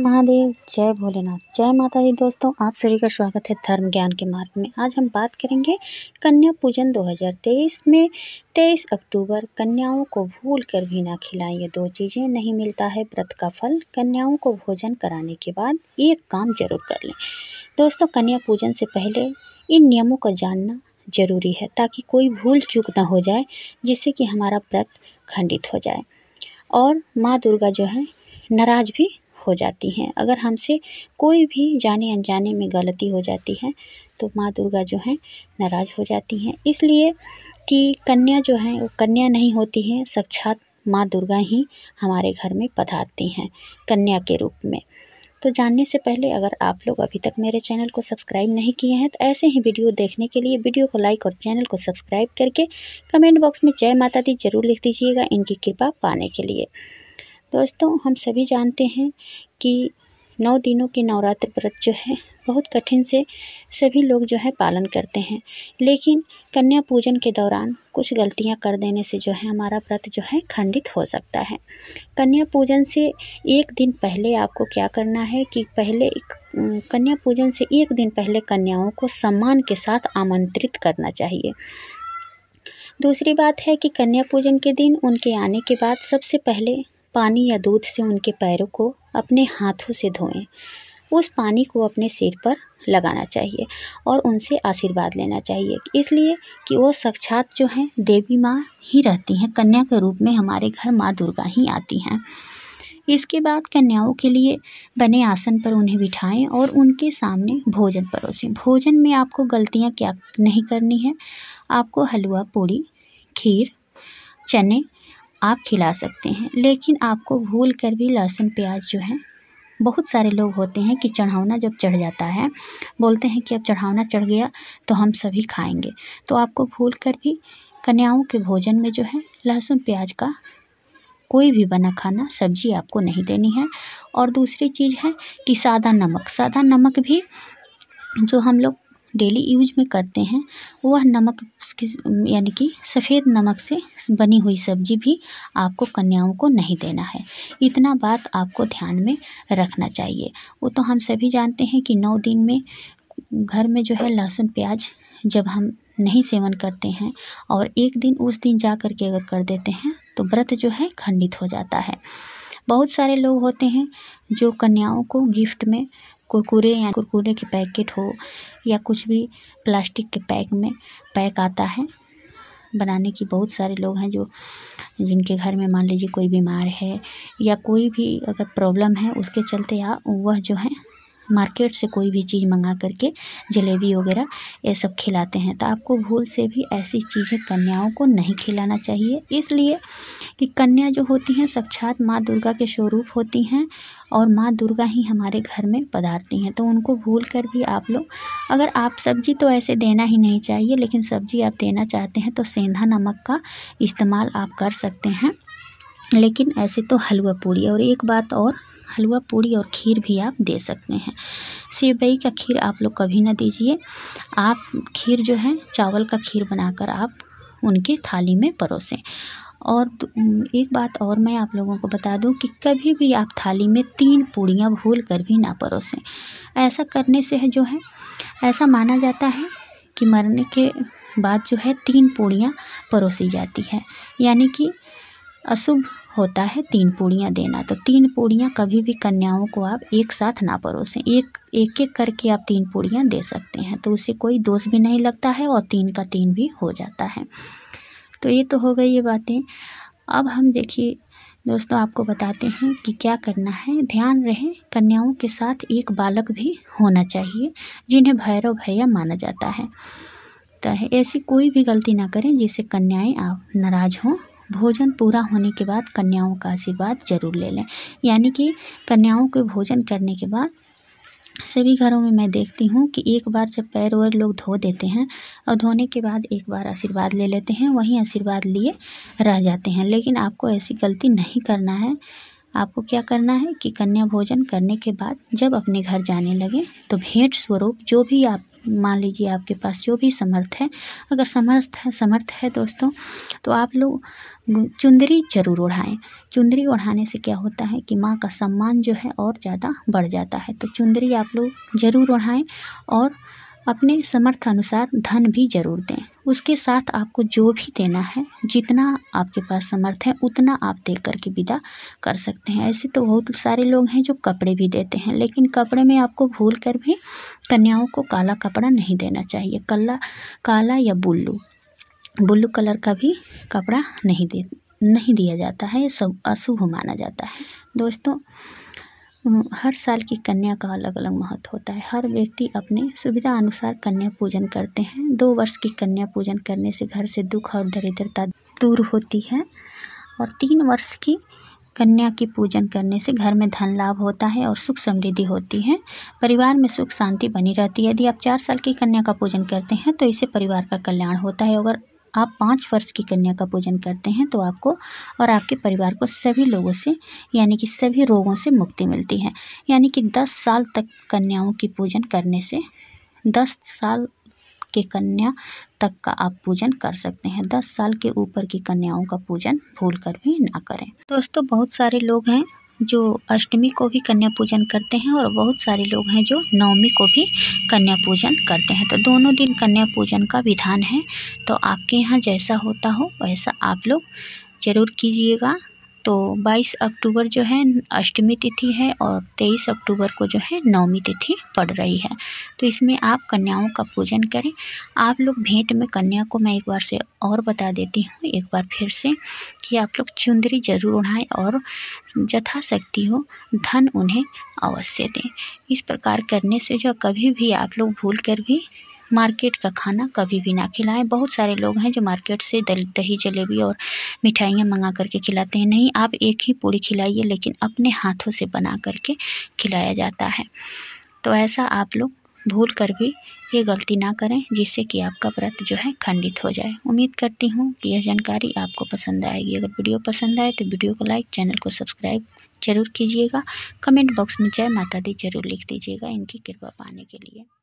महादेव जय भोलेनाथ जय माता दी दोस्तों आप सभी का स्वागत है धर्म ज्ञान के मार्ग में आज हम बात करेंगे कन्या पूजन 2023 में 23 अक्टूबर कन्याओं को भूल कर भी ना खिलाएं ये दो चीज़ें नहीं मिलता है व्रत का फल कन्याओं को भोजन कराने के बाद ये काम जरूर कर लें दोस्तों कन्या पूजन से पहले इन नियमों का जानना जरूरी है ताकि कोई भूल चूक ना हो जाए जिससे कि हमारा व्रत खंडित हो जाए और माँ दुर्गा जो है नाराज भी हो जाती हैं अगर हमसे कोई भी जाने अनजाने में गलती हो जाती है तो माँ दुर्गा जो हैं नाराज़ हो जाती हैं इसलिए कि कन्या जो है वो कन्या नहीं होती है साक्षात माँ दुर्गा ही हमारे घर में पधारती हैं कन्या के रूप में तो जानने से पहले अगर आप लोग अभी तक मेरे चैनल को सब्सक्राइब नहीं किए हैं तो ऐसे ही वीडियो देखने के लिए वीडियो को लाइक और चैनल को सब्सक्राइब करके कमेंट बॉक्स में जय माता दी जरूर लिख दीजिएगा इनकी कृपा पाने के लिए दोस्तों हम सभी जानते हैं कि नौ दिनों के नवरात्र व्रत जो है बहुत कठिन से सभी लोग जो है पालन करते हैं लेकिन कन्या पूजन के दौरान कुछ गलतियां कर देने से जो है हमारा व्रत जो है खंडित हो सकता है कन्या पूजन से एक दिन पहले आपको क्या करना है कि पहले कन्या पूजन से एक दिन पहले कन्याओं को सम्मान के साथ आमंत्रित करना चाहिए दूसरी बात है कि कन्या पूजन के दिन उनके आने के बाद सबसे पहले पानी या दूध से उनके पैरों को अपने हाथों से धोएं उस पानी को अपने सिर पर लगाना चाहिए और उनसे आशीर्वाद लेना चाहिए इसलिए कि वो साक्षात जो हैं देवी माँ ही रहती हैं कन्या के रूप में हमारे घर माँ दुर्गा ही आती हैं इसके बाद कन्याओं के लिए बने आसन पर उन्हें बिठाएं और उनके सामने भोजन परोसें भोजन में आपको गलतियाँ क्या नहीं करनी है आपको हलवा पूड़ी खीर चने आप खिला सकते हैं लेकिन आपको भूल कर भी लहसुन प्याज जो है बहुत सारे लोग होते हैं कि चढ़ावना जब चढ़ जाता है बोलते हैं कि अब चढ़ावना चढ़ गया तो हम सभी खाएंगे तो आपको भूल कर भी कन्याओं के भोजन में जो है लहसुन प्याज का कोई भी बना खाना सब्जी आपको नहीं देनी है और दूसरी चीज़ है कि सादा नमक सादा नमक भी जो हम लोग डेली यूज में करते हैं वह नमक यानी कि सफ़ेद नमक से बनी हुई सब्ज़ी भी आपको कन्याओं को नहीं देना है इतना बात आपको ध्यान में रखना चाहिए वो तो हम सभी जानते हैं कि नौ दिन में घर में जो है लहसुन प्याज जब हम नहीं सेवन करते हैं और एक दिन उस दिन जा कर के अगर कर देते हैं तो व्रत जो है खंडित हो जाता है बहुत सारे लोग होते हैं जो कन्याओं को गिफ्ट में कुरकुरे या कुरकुरे के पैकेट हो या कुछ भी प्लास्टिक के पैक में पैक आता है बनाने की बहुत सारे लोग हैं जो जिनके घर में मान लीजिए कोई बीमार है या कोई भी अगर प्रॉब्लम है उसके चलते या वह जो है मार्केट से कोई भी चीज़ मंगा करके जलेबी वगैरह ये सब खिलाते हैं तो आपको भूल से भी ऐसी चीज़ें कन्याओं को नहीं खिलाना चाहिए इसलिए कि कन्या जो होती हैं साक्षात माँ दुर्गा के स्वरूप होती हैं और माँ दुर्गा ही हमारे घर में पधारती हैं तो उनको भूल कर भी आप लोग अगर आप सब्ज़ी तो ऐसे देना ही नहीं चाहिए लेकिन सब्ज़ी आप देना चाहते हैं तो सेंधा नमक का इस्तेमाल आप कर सकते हैं लेकिन ऐसे तो हलवा पूड़ी और एक बात और हलवा पूड़ी और खीर भी आप दे सकते हैं सेवई का खीर आप लोग कभी ना दीजिए आप खीर जो है चावल का खीर बनाकर आप उनके थाली में परोसें और एक बात और मैं आप लोगों को बता दूं कि कभी भी आप थाली में तीन पूड़ियाँ भूल कर भी ना परोसें ऐसा करने से है जो है ऐसा माना जाता है कि मरने के बाद जो है तीन पूड़ियाँ परोसी जाती है यानी कि अशुभ होता है तीन पूड़ियाँ देना तो तीन पूड़ियाँ कभी भी कन्याओं को आप एक साथ ना परोसें एक एक एक करके आप तीन पूड़ियाँ दे सकते हैं तो उसे कोई दोष भी नहीं लगता है और तीन का तीन भी हो जाता है तो ये तो हो गई ये बातें अब हम देखिए दोस्तों आपको बताते हैं कि क्या करना है ध्यान रहे कन्याओं के साथ एक बालक भी होना चाहिए जिन्हें भैरव भैया माना जाता है तो ऐसी कोई भी गलती ना करें जिससे कन्याएं आप नाराज़ हों भोजन पूरा होने के बाद कन्याओं का आशीर्वाद जरूर ले लें यानी कि कन्याओं के भोजन करने के बाद सभी घरों में मैं देखती हूँ कि एक बार जब पैर वैर लोग धो देते हैं और धोने के बाद एक बार आशीर्वाद ले लेते हैं वहीं आशीर्वाद लिए रह जाते हैं लेकिन आपको ऐसी गलती नहीं करना है आपको क्या करना है कि कन्या भोजन करने के बाद जब अपने घर जाने लगे तो भेंट स्वरूप जो भी आप मान लीजिए आपके पास जो भी समर्थ है अगर समर्थ है समर्थ है दोस्तों तो आप लोग चुंदरी ज़रूर ओढ़ाएँ चुंदरी ओढ़ाने से क्या होता है कि माँ का सम्मान जो है और ज़्यादा बढ़ जाता है तो चुंदरी आप लोग ज़रूर ओढ़ाएँ और अपने समर्थ अनुसार धन भी ज़रूर दें उसके साथ आपको जो भी देना है जितना आपके पास समर्थ है उतना आप दे कर के विदा कर सकते हैं ऐसे तो बहुत सारे लोग हैं जो कपड़े भी देते हैं लेकिन कपड़े में आपको भूल कर भी कन्याओं को काला कपड़ा नहीं देना चाहिए कला काला या बुल्लू ब्लू कलर का भी कपड़ा नहीं दे नहीं दिया जाता है सब अशुभ माना जाता है दोस्तों हर साल की कन्या का अलग अलग महत्व होता है हर व्यक्ति अपने सुविधा अनुसार कन्या पूजन करते हैं दो वर्ष की कन्या पूजन करने से घर से दुख और दरिद्रता दूर होती है और तीन वर्ष की कन्या की पूजन करने से घर में धन लाभ होता है और सुख समृद्धि होती है परिवार में सुख शांति बनी रहती है यदि आप चार साल की कन्या का पूजन करते हैं तो इसे परिवार का कल्याण होता है अगर आप पाँच वर्ष की कन्या का पूजन करते हैं तो आपको और आपके परिवार को सभी लोगों से यानी कि सभी रोगों से मुक्ति मिलती है यानी कि दस साल तक कन्याओं की पूजन करने से दस साल के कन्या तक का आप पूजन कर सकते हैं दस साल के ऊपर की कन्याओं का पूजन भूल कर भी ना करें दोस्तों बहुत सारे लोग हैं जो अष्टमी को भी कन्या पूजन करते हैं और बहुत सारे लोग हैं जो नवमी को भी कन्या पूजन करते हैं तो दोनों दिन कन्या पूजन का विधान है तो आपके यहाँ जैसा होता हो वैसा आप लोग ज़रूर कीजिएगा तो 22 अक्टूबर जो है अष्टमी तिथि है और 23 अक्टूबर को जो है नवमी तिथि पड़ रही है तो इसमें आप कन्याओं का पूजन करें आप लोग भेंट में कन्या को मैं एक बार से और बता देती हूँ एक बार फिर से कि आप लोग चुंदरी जरूर उड़ाएँ और यथाशक्ति हो धन उन्हें अवश्य दें इस प्रकार करने से जो कभी भी आप लोग भूल कर भी मार्केट का खाना कभी भी ना खिलाएं बहुत सारे लोग हैं जो मार्केट से दल दही जलेबी और मिठाइयाँ मंगा करके खिलाते हैं नहीं आप एक ही पूड़ी खिलाइए लेकिन अपने हाथों से बना करके खिलाया जाता है तो ऐसा आप लोग भूल कर भी ये गलती ना करें जिससे कि आपका व्रत जो है खंडित हो जाए उम्मीद करती हूँ कि यह जानकारी आपको पसंद आएगी अगर वीडियो पसंद आए तो वीडियो को लाइक चैनल को सब्सक्राइब जरूर कीजिएगा कमेंट बॉक्स में जय माता दी जरूर लिख दीजिएगा इनकी कृपा पाने के लिए